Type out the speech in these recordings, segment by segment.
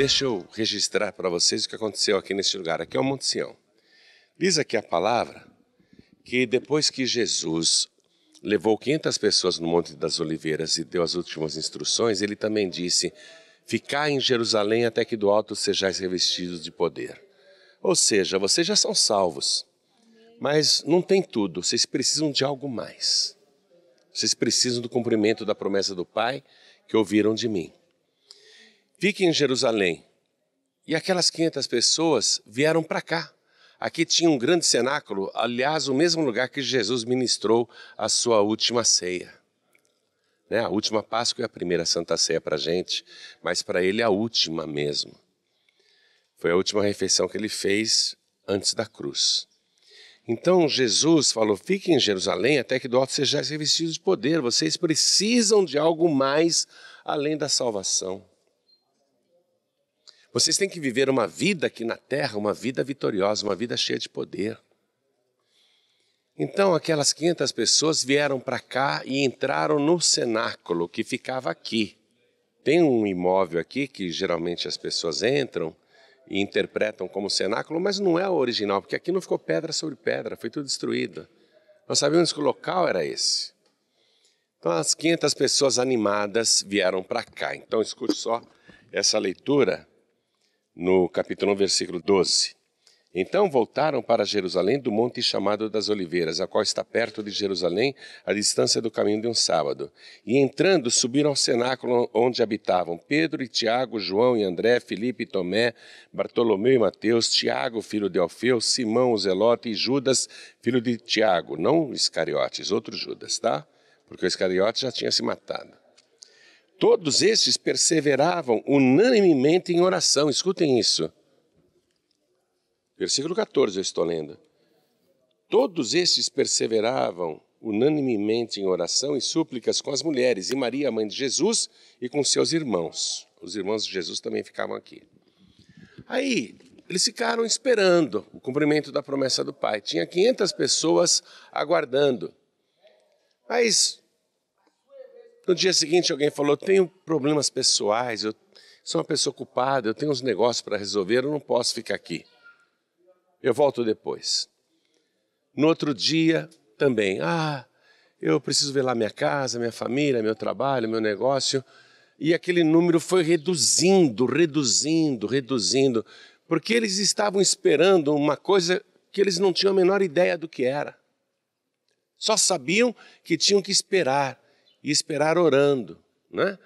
Deixa eu registrar para vocês o que aconteceu aqui neste lugar. Aqui é o Monte Sião. Diz aqui a palavra que depois que Jesus levou 500 pessoas no Monte das Oliveiras e deu as últimas instruções, ele também disse: Ficai em Jerusalém até que do alto sejais revestidos de poder. Ou seja, vocês já são salvos, mas não tem tudo, vocês precisam de algo mais. Vocês precisam do cumprimento da promessa do Pai que ouviram de mim fique em Jerusalém. E aquelas 500 pessoas vieram para cá. Aqui tinha um grande cenáculo, aliás, o mesmo lugar que Jesus ministrou a sua última ceia. Né? A última Páscoa é a primeira Santa Ceia para a gente, mas para ele é a última mesmo. Foi a última refeição que ele fez antes da cruz. Então Jesus falou: fiquem em Jerusalém até que do alto sejais revestidos de poder. Vocês precisam de algo mais além da salvação. Vocês têm que viver uma vida aqui na terra, uma vida vitoriosa, uma vida cheia de poder. Então, aquelas 500 pessoas vieram para cá e entraram no cenáculo que ficava aqui. Tem um imóvel aqui que geralmente as pessoas entram e interpretam como cenáculo, mas não é o original, porque aqui não ficou pedra sobre pedra, foi tudo destruído. Nós sabíamos que o local era esse. Então, as 500 pessoas animadas vieram para cá. Então, escute só essa leitura no capítulo 1, versículo 12. Então voltaram para Jerusalém do monte chamado das Oliveiras, a qual está perto de Jerusalém, a distância do caminho de um sábado. E entrando, subiram ao cenáculo onde habitavam Pedro e Tiago, João e André, Filipe e Tomé, Bartolomeu e Mateus, Tiago, filho de Alfeu, Simão, o Zelote e Judas, filho de Tiago, não Iscariotes, outro Judas, tá? Porque o Iscariote já tinha se matado. Todos esses perseveravam unanimemente em oração. Escutem isso. Versículo 14 eu estou lendo. Todos esses perseveravam unanimemente em oração e súplicas com as mulheres, e Maria, mãe de Jesus, e com seus irmãos. Os irmãos de Jesus também ficavam aqui. Aí, eles ficaram esperando o cumprimento da promessa do Pai. Tinha 500 pessoas aguardando. Mas no dia seguinte, alguém falou: tenho problemas pessoais, eu sou uma pessoa ocupada, eu tenho uns negócios para resolver, eu não posso ficar aqui. Eu volto depois. No outro dia, também: ah, eu preciso ver lá minha casa, minha família, meu trabalho, meu negócio. E aquele número foi reduzindo, reduzindo, reduzindo, porque eles estavam esperando uma coisa que eles não tinham a menor ideia do que era. Só sabiam que tinham que esperar e esperar orando, né?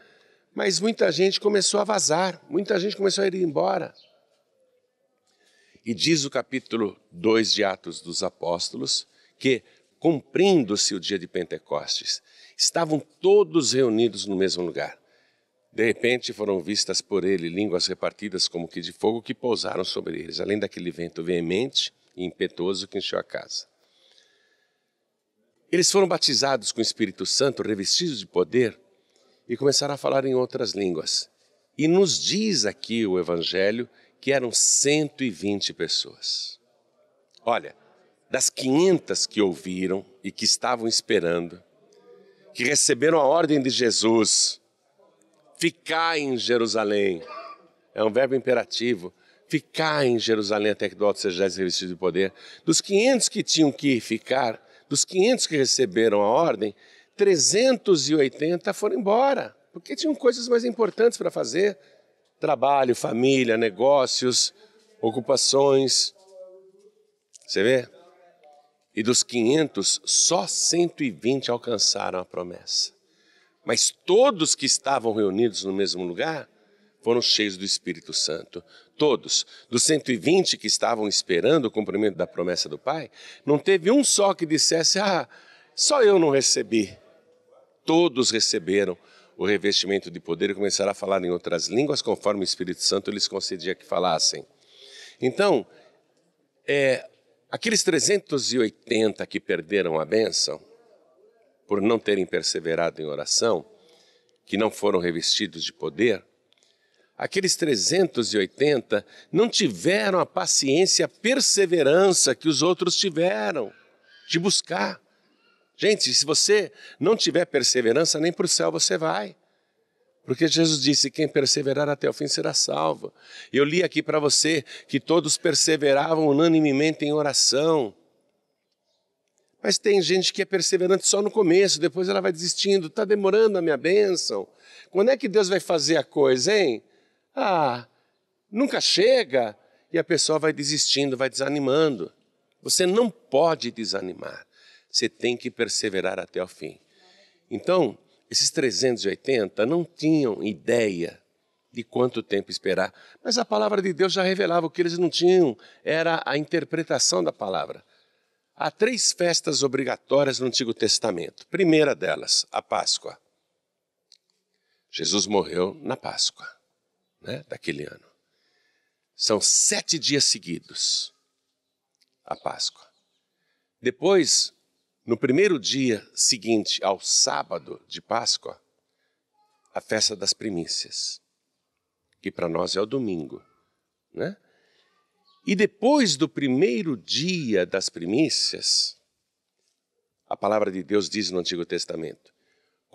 Mas muita gente começou a vazar, muita gente começou a ir embora. E diz o capítulo 2 de Atos dos Apóstolos que, cumprindo-se o dia de Pentecostes, estavam todos reunidos no mesmo lugar. De repente foram vistas por ele línguas repartidas como que de fogo que pousaram sobre eles, além daquele vento veemente e impetuoso que encheu a casa. Eles foram batizados com o Espírito Santo, revestidos de poder, e começaram a falar em outras línguas. E nos diz aqui o Evangelho que eram 120 pessoas. Olha, das 500 que ouviram e que estavam esperando, que receberam a ordem de Jesus, ficar em Jerusalém, é um verbo imperativo, ficar em Jerusalém até que do alto seja revestido de poder. Dos 500 que tinham que ficar, dos 500 que receberam a ordem, 380 foram embora, porque tinham coisas mais importantes para fazer: trabalho, família, negócios, ocupações. Você vê? E dos 500, só 120 alcançaram a promessa. Mas todos que estavam reunidos no mesmo lugar foram cheios do Espírito Santo, Todos. Dos 120 que estavam esperando o cumprimento da promessa do Pai, não teve um só que dissesse: Ah, só eu não recebi. Todos receberam o revestimento de poder e começaram a falar em outras línguas, conforme o Espírito Santo lhes concedia que falassem. Então, é, aqueles 380 que perderam a bênção, por não terem perseverado em oração, que não foram revestidos de poder, aqueles 380 não tiveram a paciência, a perseverança que os outros tiveram de buscar. Gente, se você não tiver perseverança, nem para o céu você vai. Porque Jesus disse: quem perseverar até o fim será salvo. Eu li aqui para você que todos perseveravam unanimemente em oração. Mas tem gente que é perseverante só no começo, depois ela vai desistindo. Está demorando a minha bênção. Quando é que Deus vai fazer a coisa, hein? Ah, nunca chega. E a pessoa vai desistindo, vai desanimando. Você não pode desanimar. Você tem que perseverar até o fim. Então, esses 380 não tinham ideia de quanto tempo esperar, mas a palavra de Deus já revelava o que eles não tinham, era a interpretação da palavra. Há três festas obrigatórias no Antigo Testamento. Primeira delas, a Páscoa. Jesus morreu na Páscoa né, daquele ano. São sete dias seguidos a Páscoa. Depois, no primeiro dia seguinte ao sábado de Páscoa, a festa das primícias, que para nós é o domingo, né? E depois do primeiro dia das primícias, a palavra de Deus diz no Antigo Testamento: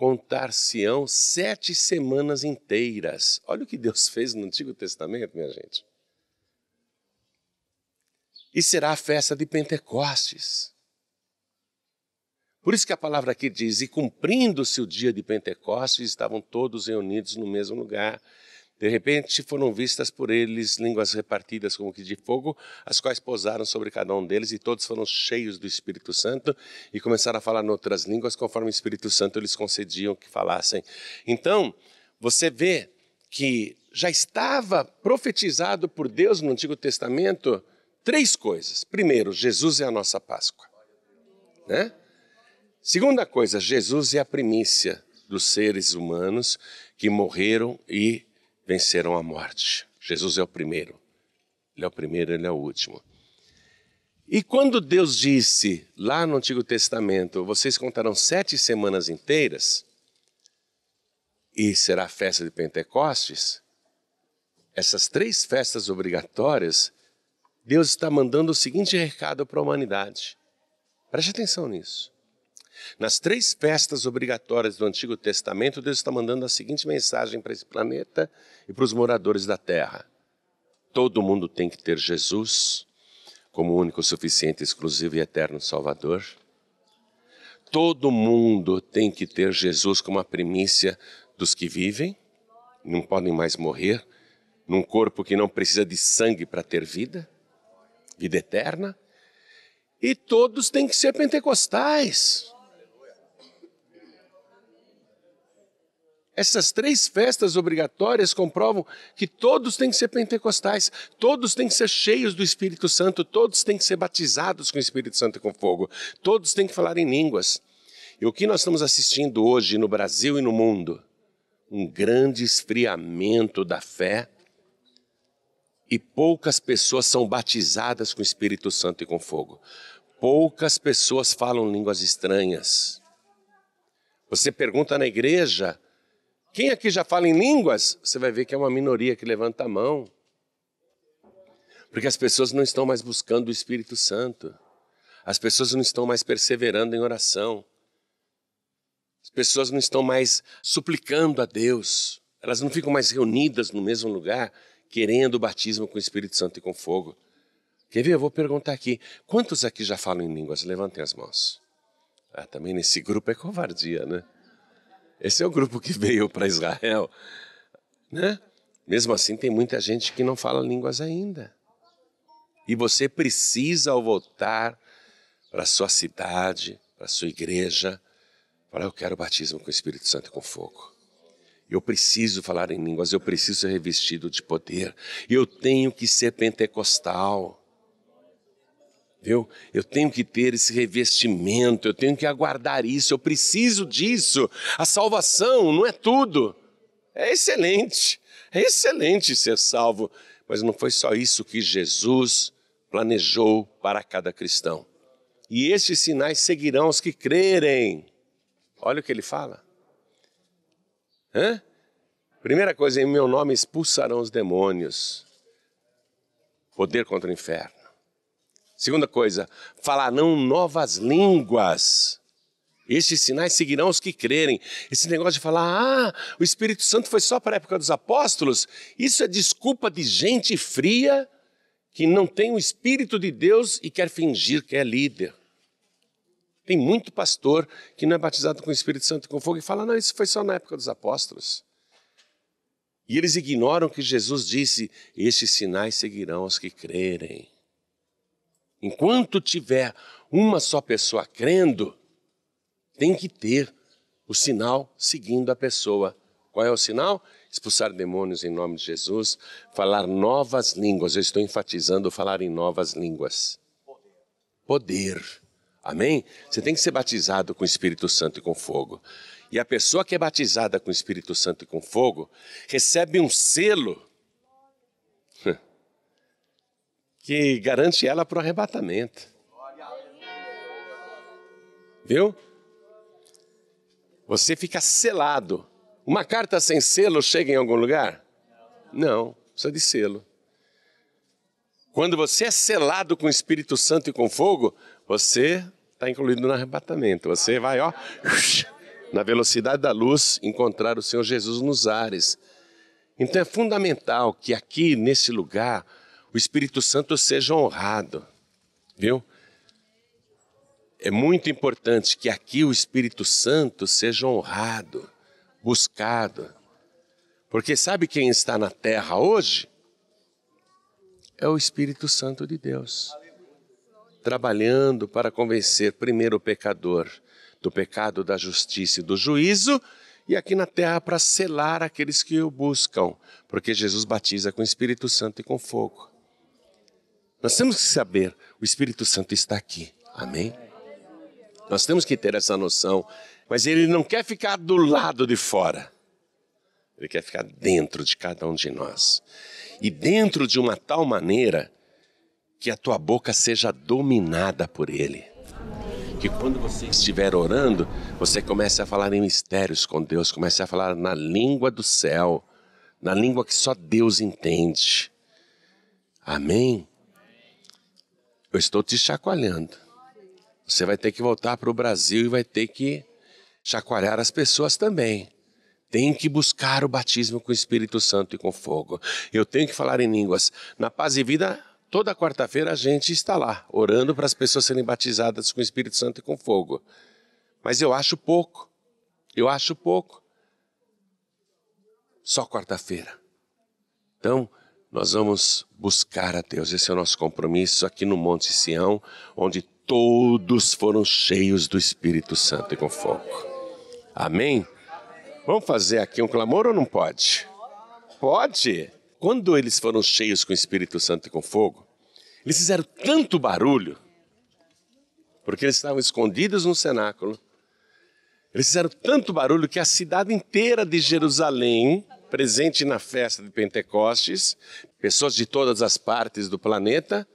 contar-se-ão sete semanas inteiras. Olha o que Deus fez no Antigo Testamento, minha gente. E será a festa de Pentecostes. Por isso que a palavra aqui diz: E cumprindo-se o dia de Pentecostes, estavam todos reunidos no mesmo lugar. De repente foram vistas por eles línguas repartidas como que de fogo, as quais pousaram sobre cada um deles, e todos foram cheios do Espírito Santo e começaram a falar em outras línguas, conforme o Espírito Santo lhes concedia que falassem. Então, você vê que já estava profetizado por Deus no Antigo Testamento três coisas. Primeiro, Jesus é a nossa Páscoa. Né? Segunda coisa, Jesus é a primícia dos seres humanos que morreram e vencerão a morte. Jesus é o primeiro. Ele é o primeiro, ele é o último. E quando Deus disse lá no Antigo Testamento: Vocês contarão sete semanas inteiras, e será a festa de Pentecostes, essas três festas obrigatórias, Deus está mandando o seguinte recado para a humanidade. Preste atenção nisso. Nas três festas obrigatórias do Antigo Testamento, Deus está mandando a seguinte mensagem para esse planeta e para os moradores da Terra: Todo mundo tem que ter Jesus como único, suficiente, exclusivo e eterno Salvador. Todo mundo tem que ter Jesus como a primícia dos que vivem, não podem mais morrer, num corpo que não precisa de sangue para ter vida, vida eterna. E todos têm que ser pentecostais. Essas três festas obrigatórias comprovam que todos têm que ser pentecostais, todos têm que ser cheios do Espírito Santo, todos têm que ser batizados com o Espírito Santo e com fogo, todos têm que falar em línguas. E o que nós estamos assistindo hoje no Brasil e no mundo? Um grande esfriamento da fé e poucas pessoas são batizadas com o Espírito Santo e com fogo. Poucas pessoas falam línguas estranhas. Você pergunta na igreja, quem aqui já fala em línguas, você vai ver que é uma minoria que levanta a mão. Porque as pessoas não estão mais buscando o Espírito Santo. As pessoas não estão mais perseverando em oração. As pessoas não estão mais suplicando a Deus. Elas não ficam mais reunidas no mesmo lugar, querendo o batismo com o Espírito Santo e com fogo. Quer ver? Eu vou perguntar aqui. Quantos aqui já falam em línguas? Levantem as mãos. Ah, também nesse grupo é covardia, né? Esse é o grupo que veio para Israel, né? Mesmo assim, tem muita gente que não fala línguas ainda. E você precisa, ao voltar para sua cidade, para sua igreja, falar: Eu quero batismo com o Espírito Santo e com fogo. Eu preciso falar em línguas, eu preciso ser revestido de poder, eu tenho que ser pentecostal viu? Eu tenho que ter esse revestimento, eu tenho que aguardar isso, eu preciso disso. A salvação não é tudo. É excelente, é excelente ser salvo, mas não foi só isso que Jesus planejou para cada cristão. E estes sinais seguirão os que crerem. Olha o que ele fala. Hã? Primeira coisa, em meu nome expulsarão os demônios. Poder contra o inferno Segunda coisa, falarão novas línguas. Estes sinais seguirão os que crerem. Esse negócio de falar, ah, o Espírito Santo foi só para a época dos apóstolos, isso é desculpa de gente fria que não tem o Espírito de Deus e quer fingir que é líder. Tem muito pastor que não é batizado com o Espírito Santo e com fogo e fala, não, isso foi só na época dos apóstolos. E eles ignoram que Jesus disse: estes sinais seguirão os que crerem. Enquanto tiver uma só pessoa crendo, tem que ter o sinal seguindo a pessoa. Qual é o sinal? Expulsar demônios em nome de Jesus, falar novas línguas. Eu estou enfatizando falar em novas línguas. Poder. Amém? Você tem que ser batizado com o Espírito Santo e com fogo. E a pessoa que é batizada com o Espírito Santo e com fogo recebe um selo que garante ela para o arrebatamento. Viu? Você fica selado. Uma carta sem selo chega em algum lugar? Não, precisa de selo. Quando você é selado com o Espírito Santo e com fogo, você está incluído no arrebatamento. Você vai, ó, na velocidade da luz, encontrar o Senhor Jesus nos ares. Então é fundamental que aqui, nesse lugar, o Espírito Santo seja honrado, viu? É muito importante que aqui o Espírito Santo seja honrado, buscado. Porque sabe quem está na terra hoje? É o Espírito Santo de Deus. Trabalhando para convencer primeiro o pecador do pecado, da justiça e do juízo, e aqui na terra para selar aqueles que o buscam, porque Jesus batiza com o Espírito Santo e com fogo. Nós temos que saber, o Espírito Santo está aqui. Amém? Nós temos que ter essa noção. Mas ele não quer ficar do lado de fora. Ele quer ficar dentro de cada um de nós. E dentro de uma tal maneira que a tua boca seja dominada por ele. Que quando você estiver orando, você comece a falar em mistérios com Deus, comece a falar na língua do céu, na língua que só Deus entende. Amém? eu estou te chacoalhando. Você vai ter que voltar para o Brasil e vai ter que chacoalhar as pessoas também. Tem que buscar o batismo com o Espírito Santo e com fogo. Eu tenho que falar em línguas. Na paz e vida, toda quarta-feira a gente está lá, orando para as pessoas serem batizadas com o Espírito Santo e com fogo. Mas eu acho pouco. Eu acho pouco. Só quarta-feira. Então, nós vamos buscar a Deus, esse é o nosso compromisso aqui no Monte Sião, onde todos foram cheios do Espírito Santo e com fogo. Amém? Vamos fazer aqui um clamor ou não pode? Pode! Quando eles foram cheios com o Espírito Santo e com fogo, eles fizeram tanto barulho, porque eles estavam escondidos no cenáculo, eles fizeram tanto barulho que a cidade inteira de Jerusalém presente na festa de Pentecostes, pessoas de todas as partes do planeta,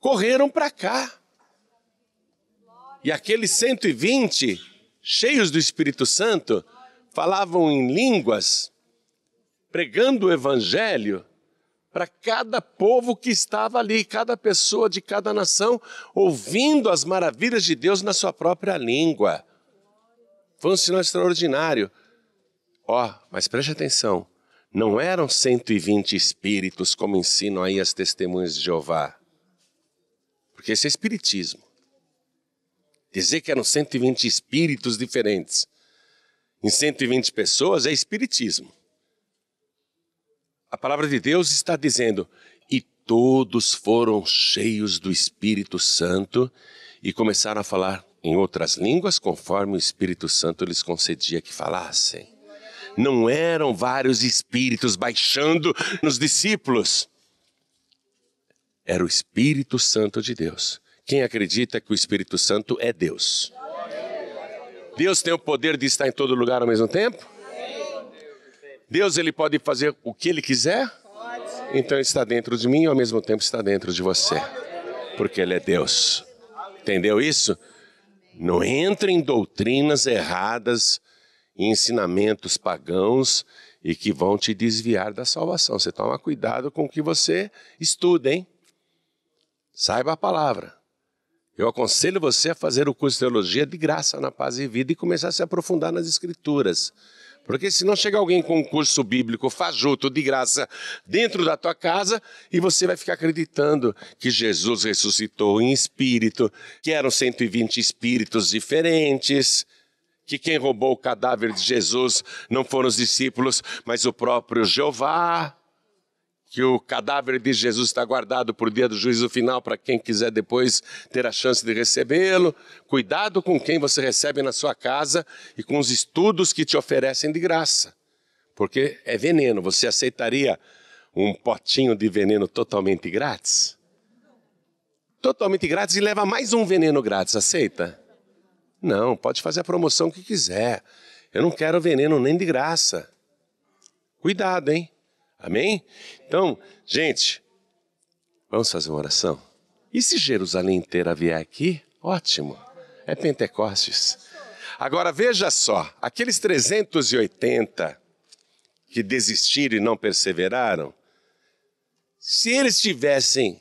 correram para cá. E aqueles 120, cheios do Espírito Santo, falavam em línguas, pregando o Evangelho para cada povo que estava ali, cada pessoa de cada nação, ouvindo as maravilhas de Deus na sua própria língua. Foi um sinal extraordinário. Ó, oh, mas preste atenção, não eram 120 espíritos como ensinam aí as testemunhas de Jeová. Porque esse é espiritismo. Dizer que eram 120 espíritos diferentes em 120 pessoas é espiritismo. A palavra de Deus está dizendo: e todos foram cheios do Espírito Santo e começaram a falar em outras línguas conforme o Espírito Santo lhes concedia que falassem. Não eram vários espíritos baixando nos discípulos. Era o Espírito Santo de Deus. Quem acredita que o Espírito Santo é Deus? Deus tem o poder de estar em todo lugar ao mesmo tempo? Deus ele pode fazer o que ele quiser? Então está dentro de mim e ao mesmo tempo está dentro de você. Porque ele é Deus. Entendeu isso? Não entre em doutrinas erradas e ensinamentos pagãos e que vão te desviar da salvação. Você toma cuidado com o que você estuda, hein? Saiba a palavra. Eu aconselho você a fazer o curso de teologia de graça na paz e vida e começar a se aprofundar nas escrituras. Porque se não chegar alguém com um curso bíblico fajuto de graça dentro da tua casa e você vai ficar acreditando que Jesus ressuscitou em espírito, que eram 120 espíritos diferentes, que quem roubou o cadáver de Jesus não foram os discípulos, mas o próprio Jeová, que o cadáver de Jesus está guardado por dia do juízo final para quem quiser depois ter a chance de recebê-lo. Cuidado com quem você recebe na sua casa e com os estudos que te oferecem de graça, porque é veneno. Você aceitaria um potinho de veneno totalmente grátis? Totalmente grátis e leva mais um veneno grátis, aceita? Não, pode fazer a promoção que quiser. Eu não quero veneno nem de graça. Cuidado, hein? Amém? Então, gente, vamos fazer uma oração? E se Jerusalém inteira vier aqui? Ótimo. É Pentecostes. Agora veja só, aqueles 380 que desistiram e não perseveraram, se eles tivessem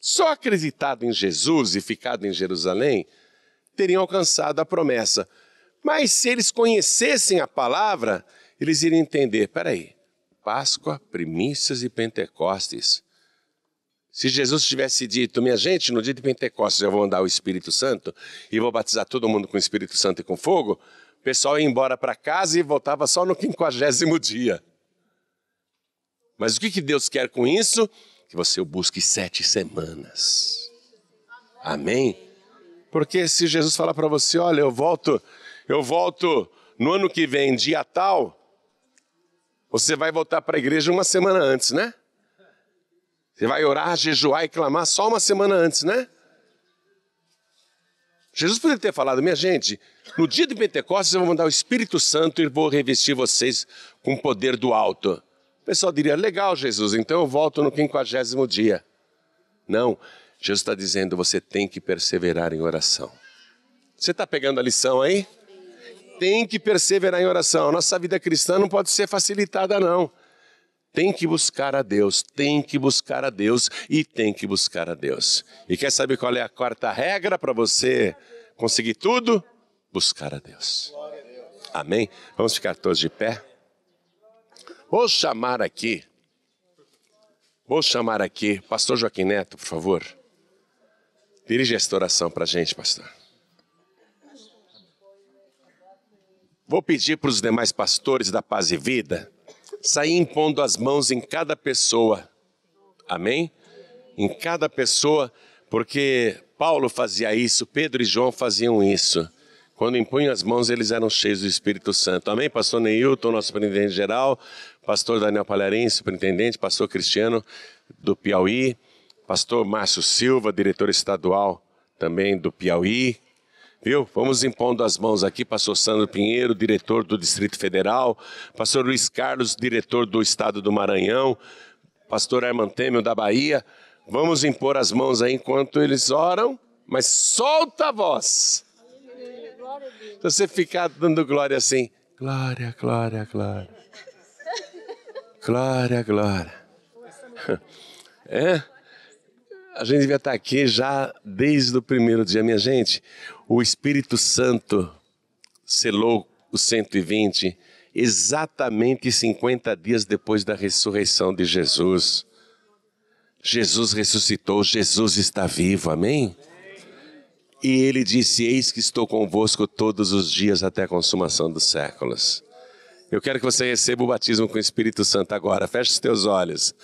só acreditado em Jesus e ficado em Jerusalém, teriam alcançado a promessa. Mas se eles conhecessem a palavra, eles iriam entender: peraí, Páscoa, primícias e Pentecostes. Se Jesus tivesse dito, minha gente, no dia de Pentecostes eu vou mandar o Espírito Santo e vou batizar todo mundo com o Espírito Santo e com fogo, o pessoal ia embora para casa e voltava só no quinquagésimo dia. Mas o que, que Deus quer com isso? Que você o busque sete semanas. Amém? Porque se Jesus falar para você, olha, eu volto, eu volto no ano que vem, dia tal, você vai voltar para a igreja uma semana antes, né? Você vai orar, jejuar e clamar só uma semana antes, né? Jesus poderia ter falado, minha gente, no dia de Pentecostes eu vou mandar o Espírito Santo e vou revestir vocês com o poder do alto. O pessoal diria, legal, Jesus, então eu volto no quinquagésimo dia. Não, Jesus está dizendo: você tem que perseverar em oração. Você está pegando a lição aí? Tem que perseverar em oração. Nossa vida cristã não pode ser facilitada, não. Tem que buscar a Deus, tem que buscar a Deus e tem que buscar a Deus. E quer saber qual é a quarta regra para você conseguir tudo? Buscar a Deus. Amém? Vamos ficar todos de pé? Vou chamar aqui. Vou chamar aqui, Pastor Joaquim Neto, por favor. Dirige esta oração para a gente, pastor. Vou pedir para os demais pastores da paz e vida sair impondo as mãos em cada pessoa. Amém? Em cada pessoa, porque Paulo fazia isso, Pedro e João faziam isso. Quando impunham as mãos, eles eram cheios do Espírito Santo. Amém? Pastor Neilton, nosso superintendente geral, pastor Daniel Palharim, superintendente, pastor Cristiano do Piauí, pastor Márcio Silva, diretor estadual também do Piauí. Viu? Vamos impondo as mãos aqui, pastor Sandro Pinheiro, diretor do Distrito Federal, pastor Luiz Carlos, diretor do Estado do Maranhão, pastor Temel da Bahia. Vamos impor as mãos aí enquanto eles oram, mas solta a voz. Se você ficar dando glória assim, glória, glória, glória. Glória, glória. É? A gente devia estar tá aqui já desde o primeiro dia. Minha gente, o Espírito Santo selou os 120 exatamente 50 dias depois da ressurreição de Jesus. Jesus ressuscitou, Jesus está vivo, amém? E ele disse: Eis que estou convosco todos os dias até a consumação dos séculos. Eu quero que você receba o batismo com o Espírito Santo agora. Feche os teus olhos.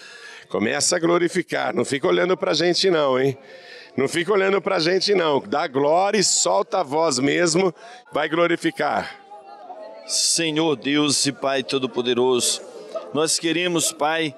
Começa a glorificar, não fica olhando para a gente não, hein? Não fica olhando para a gente não. Dá glória e solta a voz mesmo, vai glorificar. Senhor Deus e Pai Todo-Poderoso, nós queremos, Pai,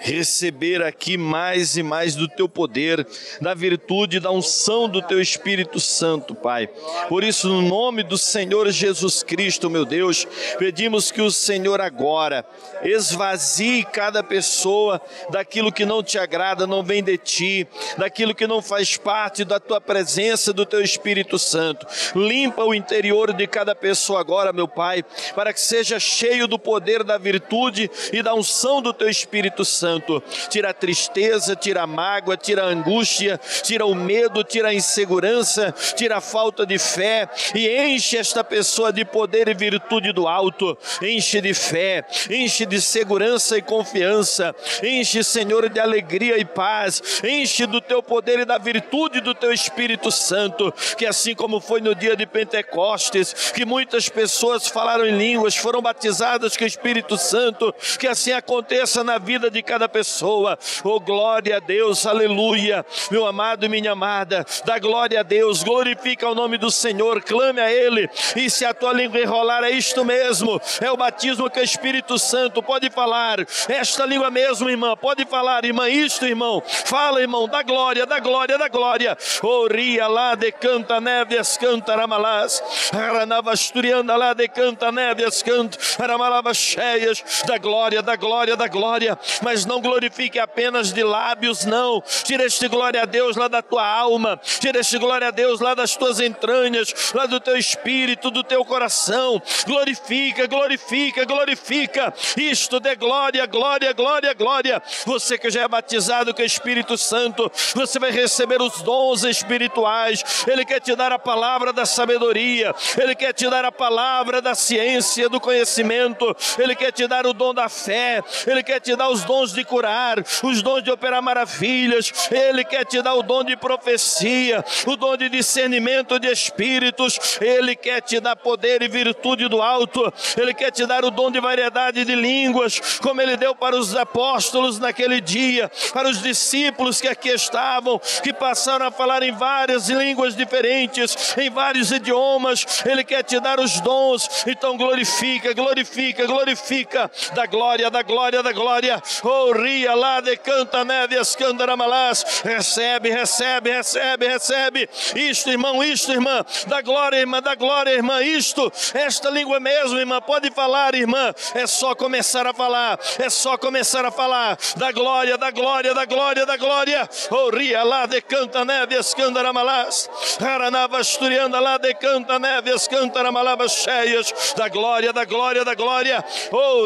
receber aqui mais e mais do teu poder, da virtude, da unção do teu Espírito Santo, Pai. Por isso, no nome do Senhor Jesus Cristo, meu Deus, pedimos que o Senhor agora esvazie cada pessoa daquilo que não te agrada, não vem de ti, daquilo que não faz parte da tua presença, do teu Espírito Santo. Limpa o interior de cada pessoa agora, meu Pai, para que seja cheio do poder, da virtude e da unção do teu Espírito Santo Santo. Tira a tristeza, tira a mágoa, tira a angústia, tira o medo, tira a insegurança, tira a falta de fé e enche esta pessoa de poder e virtude do alto. Enche de fé, enche de segurança e confiança. Enche, Senhor, de alegria e paz. Enche do teu poder e da virtude do teu Espírito Santo, que assim como foi no dia de Pentecostes, que muitas pessoas falaram em línguas, foram batizadas com o Espírito Santo, que assim aconteça na vida de cada cada pessoa. Oh, glória a Deus, aleluia. Meu amado e minha amada, dá glória a Deus, glorifica o nome do Senhor, clame a Ele. E se a tua língua enrolar, é isto mesmo. É o batismo que o Espírito Santo pode falar. Esta língua mesmo, irmã, pode falar, irmã, isto, irmão. Fala, irmão, dá glória, dá glória, dá glória. Oria oh, lá decanta canta neves, canta ramalás. Ranavasturiana lá decanta canta neves, canta ramalava cheias da glória, da glória, da glória. Mas não glorifique apenas de lábios, não. Tira este glória a Deus lá da tua alma, tira este glória a Deus lá das tuas entranhas, lá do teu espírito, do teu coração. Glorifica, glorifica, glorifica. Isto dê glória, glória, glória, glória. Você que já é batizado com o Espírito Santo, você vai receber os dons espirituais. Ele quer te dar a palavra da sabedoria, ele quer te dar a palavra da ciência, do conhecimento, ele quer te dar o dom da fé, ele quer te dar os dons de curar, os dons de operar maravilhas, Ele quer te dar o dom de profecia, o dom de discernimento de espíritos, Ele quer te dar poder e virtude do alto, Ele quer te dar o dom de variedade de línguas, como Ele deu para os apóstolos naquele dia, para os discípulos que aqui estavam, que passaram a falar em várias línguas diferentes, em vários idiomas, Ele quer te dar os dons, então glorifica, glorifica, glorifica, da glória, da glória, da glória, oh Ria lá de Cantanédias, Candaramalás. Recebe, recebe, recebe, recebe. Isto, irmão, isto, irmã. Da glória, irmã, da glória, irmã. Isto, esta língua mesmo, irmã. Pode falar, irmã. É só começar a falar. É só começar a falar. Da glória, da glória, da glória, da glória. Ria lá de Cantanédias, Candaramalás. Aranava Asturianda lá de Neve, Candaramalabas cheias. Da glória, da glória, da glória.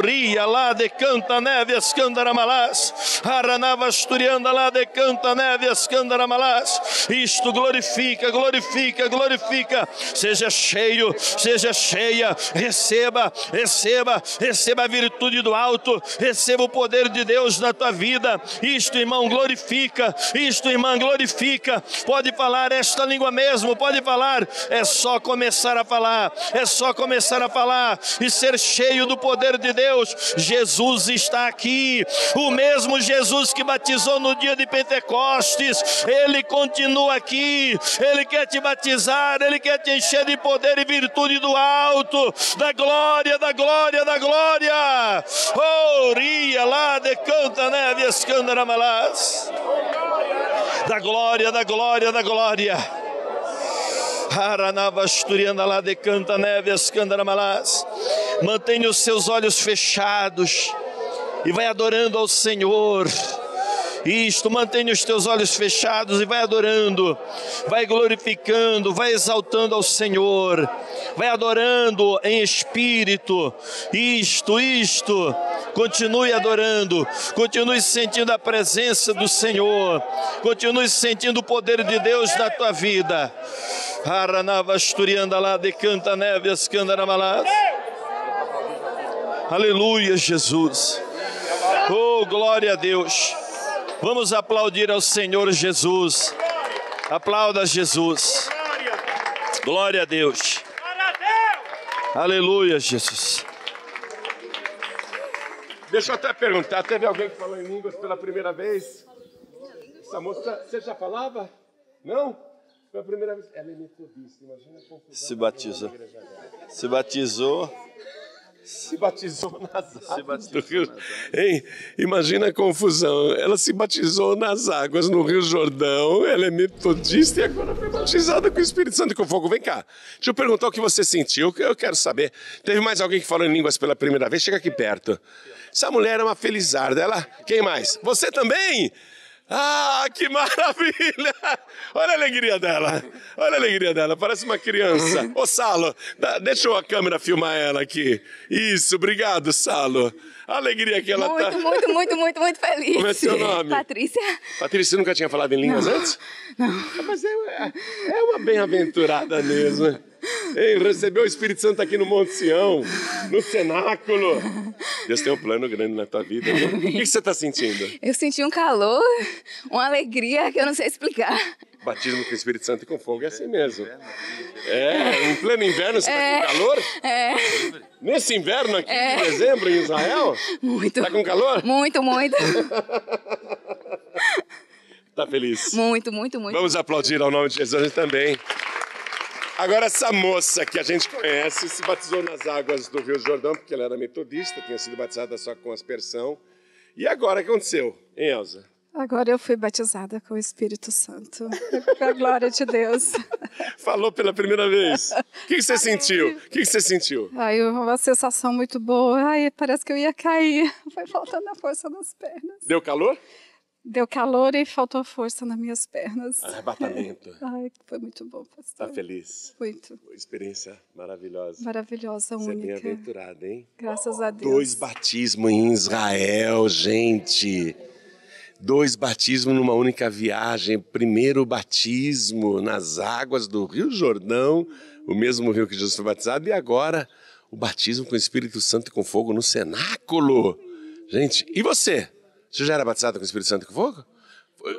Ria lá de Cantanédias, Candaramalás malas, aranava asturianda lá neve, ascandara malas. Isto glorifica, glorifica, glorifica. Seja cheio, seja cheia, receba, receba, receba a virtude do alto, receba o poder de Deus na tua vida. Isto, irmão, glorifica, isto, irmã, glorifica. Pode falar esta língua mesmo, pode falar. É só começar a falar, é só começar a falar e ser cheio do poder de Deus. Jesus está aqui, o mesmo Jesus que batizou no dia de Pentecostes, ele continua aqui, ele quer te batizar, ele quer te encher de poder e virtude do alto, da glória, da glória, da glória. Ouria oh, lá decanta canta, né? Escândara malás. Da glória, da glória, da glória. Aranava Asturiana lá decanta neve, né? escândara malás. Mantenha os seus olhos fechados e vai adorando ao Senhor. Isto, mantenha os teus olhos fechados e vai adorando, vai glorificando, vai exaltando ao Senhor, vai adorando em espírito. Isto, isto, continue adorando, continue sentindo a presença do Senhor, continue sentindo o poder de Deus na tua vida. Aranava Asturianda lá de canta neve, escandaramalada. Aleluia, Jesus. Oh, glória a Deus. Vamos aplaudir ao Senhor Jesus. Aplauda Jesus. Glória a Deus. Aleluia, Jesus. Deixa eu até perguntar, teve alguém que falou em línguas pela primeira vez? Essa moça, você já falava? Não? Foi a primeira vez. Ela é metodista, imagina a confusão. Se batizou. Se batizou se batizou nas se águas batizou do rio. Hein? Imagina a confusão. Ela se batizou nas águas no Rio Jordão, ela é metodista e agora foi batizada com o Espírito Santo e com fogo. Vem cá, deixa eu perguntar o que você sentiu, eu quero saber. Teve mais alguém que falou em línguas pela primeira vez? Chega aqui perto. Essa mulher é uma felizarda. Ela, quem mais? Você também? Ah, que maravilha! Olha a alegria dela, olha a alegria dela, parece uma criança. Ô, Salo, deixa a câmera filmar ela aqui. Isso, obrigado, Salo. A alegria que ela muito, tá. Muito, muito, muito, muito, muito feliz. Como é seu nome? Patrícia. Patrícia, você nunca tinha falado em línguas Não. antes? Não. Ah, mas é, é, é uma bem-aventurada mesmo. Ei, recebeu o Espírito Santo aqui no Monte Sião, no cenáculo. Deus tem um plano grande na tua vida. Né? O que você está sentindo? Eu senti um calor, uma alegria que eu não sei explicar. Batismo com o Espírito Santo e com fogo é assim mesmo. É, em pleno inverno você está é, com calor? É. Nesse inverno aqui, é. em dezembro, em Israel? Muito. Está com calor? Muito, muito. Está feliz? Muito, muito, muito. Vamos aplaudir ao nome de Jesus também. Agora, essa moça que a gente conhece se batizou nas águas do Rio Jordão, porque ela era metodista, tinha sido batizada só com aspersão. E agora, o que aconteceu, hein, Elza? Agora eu fui batizada com o Espírito Santo, com a glória de Deus. Falou pela primeira vez. O que você Ai, sentiu? O que você sentiu? Aí uma sensação muito boa. Ai, parece que eu ia cair. Foi faltando a força nas pernas. Deu calor? Deu calor e faltou força nas minhas pernas. Ah, arrebatamento. Ai, foi muito bom, pastor. Está feliz? Muito. Experiência maravilhosa. Maravilhosa, Você é única. Você é bem-aventurada, hein? Graças a Deus. Dois batismos em Israel, gente. Dois batismos numa única viagem. Primeiro batismo nas águas do Rio Jordão, o mesmo rio que Jesus foi batizado, e agora o batismo com o Espírito Santo e com fogo no cenáculo. Gente, e você? Você já era batizado com o Espírito Santo com fogo? Foi...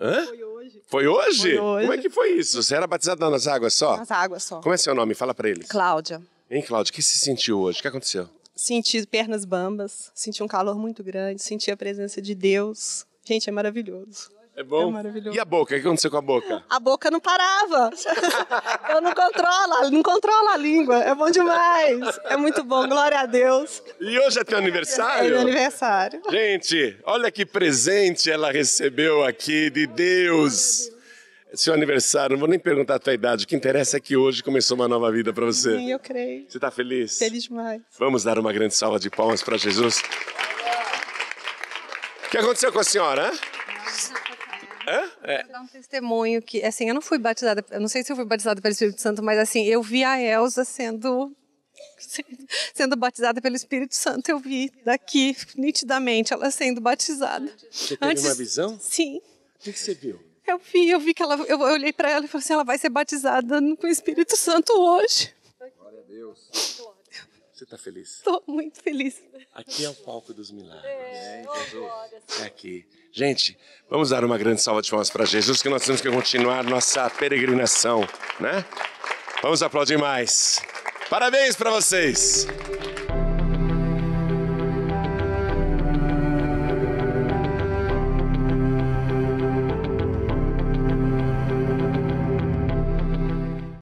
Hã? Foi hoje. Foi hoje? Foi hoje? Como é que foi isso? Você era batizada nas águas só? Nas águas só. Como é seu nome? Fala para eles. Cláudia. Hein, Cláudia? O que se sentiu hoje? O que aconteceu? Senti pernas bambas, senti um calor muito grande, senti a presença de Deus. Gente, é maravilhoso. É bom? É maravilhoso. E a boca? O que aconteceu com a boca? A boca não parava. Eu não controlo, não controlo a língua. É bom demais. É muito bom, glória a Deus. E hoje é teu aniversário? É meu aniversário. Gente, olha que presente ela recebeu aqui de Deus. É seu aniversário, não vou nem perguntar a tua idade. O que interessa é que hoje começou uma nova vida para você. Sim, eu creio. Você está feliz? Feliz demais. Vamos dar uma grande salva de palmas para Jesus. O que aconteceu com a senhora? Hein? É? É. Vou dar um testemunho que, assim, eu não fui batizada, eu não sei se eu fui batizada pelo Espírito Santo, mas assim, eu vi a Elsa sendo sendo batizada pelo Espírito Santo, eu vi daqui nitidamente ela sendo batizada. Você teve Antes, uma visão? Sim. O que você viu? Eu vi, eu vi que ela, eu olhei para ela e falei assim, ela vai ser batizada com o Espírito Santo hoje. Glória a Deus. Você está feliz? Estou muito feliz. Aqui é o palco dos milagres. É, é, é aqui. Gente, vamos dar uma grande salva de palmas para Jesus, que nós temos que continuar nossa peregrinação, né? Vamos aplaudir mais. Parabéns para vocês!